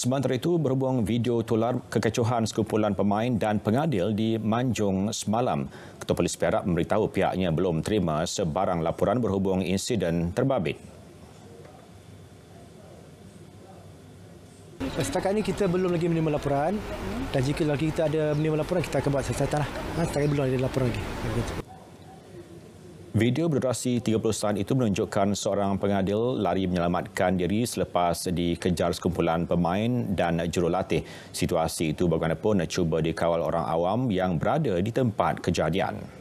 Sementara itu, berhubung video tular kekecohan sekumpulan pemain dan pengadil di Manjung semalam, Ketua Polis Perak memberitahu pihaknya belum terima sebarang laporan berhubung insiden terbabit. Setakat ini kita belum lagi menerima laporan dan jika lagi kita ada menerima laporan, kita akan buat siasatan. Lah. Ha, setakat ini belum ada laporan lagi. Video berdurasi 30 saat itu menunjukkan seorang pengadil lari menyelamatkan diri selepas dikejar sekumpulan pemain dan jurulatih. Situasi itu bagaimanapun cuba dikawal orang awam yang berada di tempat kejadian.